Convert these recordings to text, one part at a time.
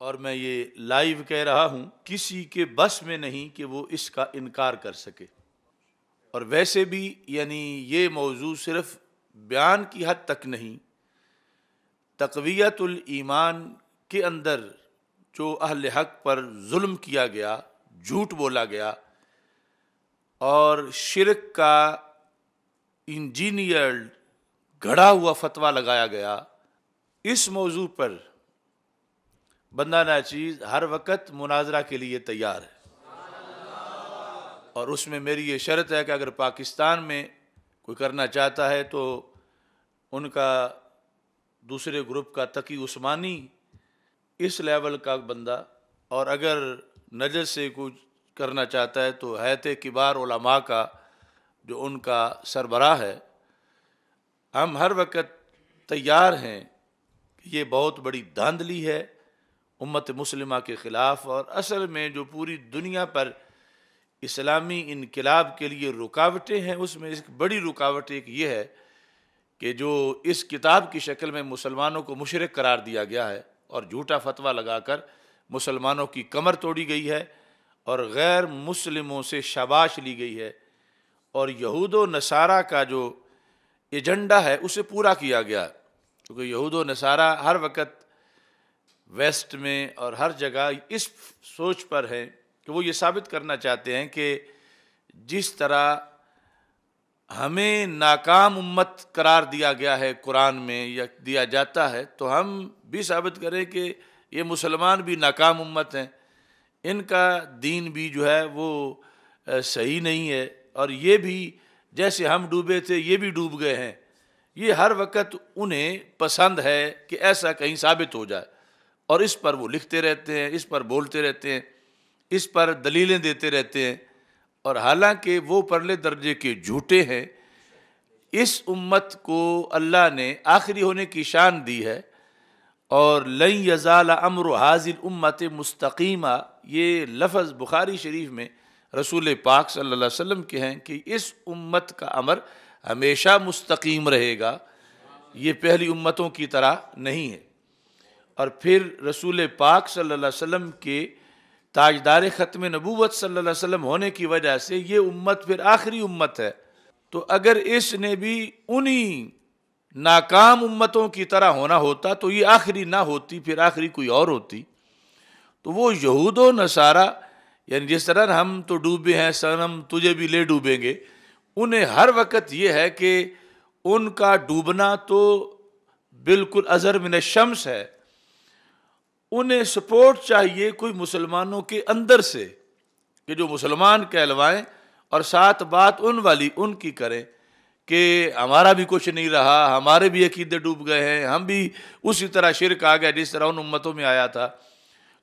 और मैं ये लाइव कह रहा हूँ किसी के बस में नहीं कि वो इसका इनकार कर सके और वैसे भी यानी ये मौजू सिर्फ बयान की हद तक नहीं तकवीतुल ईमान के अंदर जो अहल हक पर जुल्म किया गया झूठ बोला गया और शिरक का इंजीनियर्ड घड़ा हुआ फतवा लगाया गया इस मौजू पर बंदा नाचीज़ हर वक्त मुनाजरा के लिए तैयार है और उसमें मेरी ये शर्त है कि अगर पाकिस्तान में कोई करना चाहता है तो उनका दूसरे ग्रुप का तकी उस्मानी इस लेवल का बंदा और अगर नजर से कुछ करना चाहता है तो हैत किबार उलमा का जो उनका सरबरा है हम हर वक्त तैयार हैं कि ये बहुत बड़ी धांधली है उम्मत मुसलमा के ख़िलाफ़ और असल में जो पूरी दुनिया पर इस्लामी इनकलाब के लिए रुकावटें हैं उसमें एक बड़ी रुकावट एक ये है कि जो इस किताब की शक्ल में मुसलमानों को मुशरक करार दिया गया है और झूठा फतवा लगाकर मुसलमानों की कमर तोड़ी गई है और गैर मुसलिमों से शबाश ली गई है और यहूद नसारा का जो एजेंडा है उसे पूरा किया गया क्योंकि यहूद नसारा हर वक्त वेस्ट में और हर जगह इस सोच पर है कि वो ये साबित करना चाहते हैं कि जिस तरह हमें नाकाम उम्मत करार दिया गया है कुरान में या दिया जाता है तो हम भी साबित करें कि ये मुसलमान भी नाकाम उम्मत हैं इनका दीन भी जो है वो सही नहीं है और ये भी जैसे हम डूबे थे ये भी डूब गए हैं ये हर वक्त उन्हें पसंद है कि ऐसा कहीं साबित हो जाए और इस पर वो लिखते रहते हैं इस पर बोलते रहते हैं इस पर दलीलें देते रहते हैं और हालांकि वो परले दर्जे के झूठे हैं इस उम्मत को अल्लाह ने आखिरी होने की शान दी है और लई यज़ाल अमर हाजिल उम्मत मुस्तकीमा ये लफ्ज़ बुखारी शरीफ में रसूल पाक सल्लल्लाहु अलैहि वसल्लम के हैं कि इस उम्मत का अमर हमेशा मुस्तकीम रहेगा ये पहली उम्मतों की तरह नहीं है और फिर रसूल पाक सल्लल्लाहु अलैहि वसल्लम के ताजदार ख़त्म नबूवत सल्लल्लाहु अलैहि वसल्लम होने की वजह से ये उम्मत फिर आखिरी उम्मत है तो अगर इसने भी उन्हीं नाकाम उम्मतों की तरह होना होता तो ये आखिरी ना होती फिर आखिरी कोई और होती तो वो यहूद नसारा यानी जिस तरह हम तो डूबे हैं सनम तुझे भी ले डूबेंगे उन्हें हर वक्त ये है कि उनका डूबना तो बिल्कुल अजर मिन शम्स है उन्हें सपोर्ट चाहिए कोई मुसलमानों के अंदर से कि जो मुसलमान कहलवाएं और साथ बात उन वाली उनकी करें कि हमारा भी कुछ नहीं रहा हमारे भी अकीदे डूब गए हैं हम भी उसी तरह शिरक आ गए जिस तरह उन उम्मतों में आया था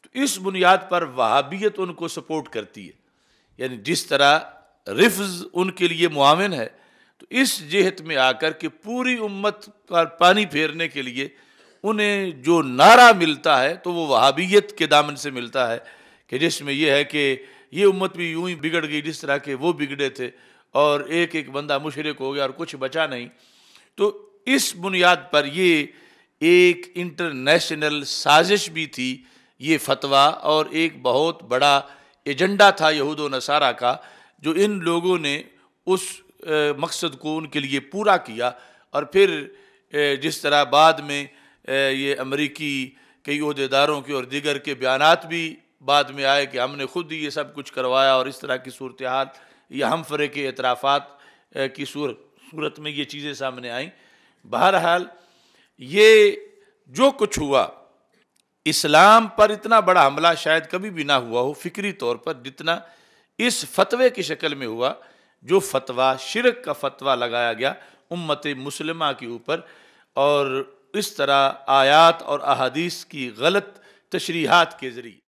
तो इस बुनियाद पर वहाबियत उनको सपोर्ट करती है यानी जिस तरह रिफ्ज़ उनके लिए मुआवन है तो इस जहत में आकर के पूरी उम्मत पर पानी फेरने के लिए उन्हें जो नारा मिलता है तो वो वहाबियत के दामन से मिलता है कि जिसमें यह है कि ये उम्मत भी यूं ही बिगड़ गई जिस तरह के वो बिगड़े थे और एक एक बंदा मुशरक हो गया और कुछ बचा नहीं तो इस बुनियाद पर ये एक इंटरनेशनल साजिश भी थी ये फतवा और एक बहुत बड़ा एजेंडा था यहूद नसारा का जो इन लोगों ने उस मकसद को उनके लिए पूरा किया और फिर जिस तरह बाद में ये अमरीकी कई अहदेदारों के और दीगर के बयान भी बाद में आए कि हमने खुद ये सब कुछ करवाया और इस तरह की सूरत हाल या हम फरे के अतराफ़ात की सूरत सूरत में ये चीज़ें सामने आईं बहरहाल ये जो कुछ हुआ इस्लाम पर इतना बड़ा हमला शायद कभी भी ना हुआ हो फिक्री तौर पर जितना इस फतवे की शक्ल में हुआ जो फतवा शिरक का फतवा लगाया गया उम्मत मुसलमा के ऊपर और इस तरह आयात और अहादीस की गलत तशरीहत के ज़रिए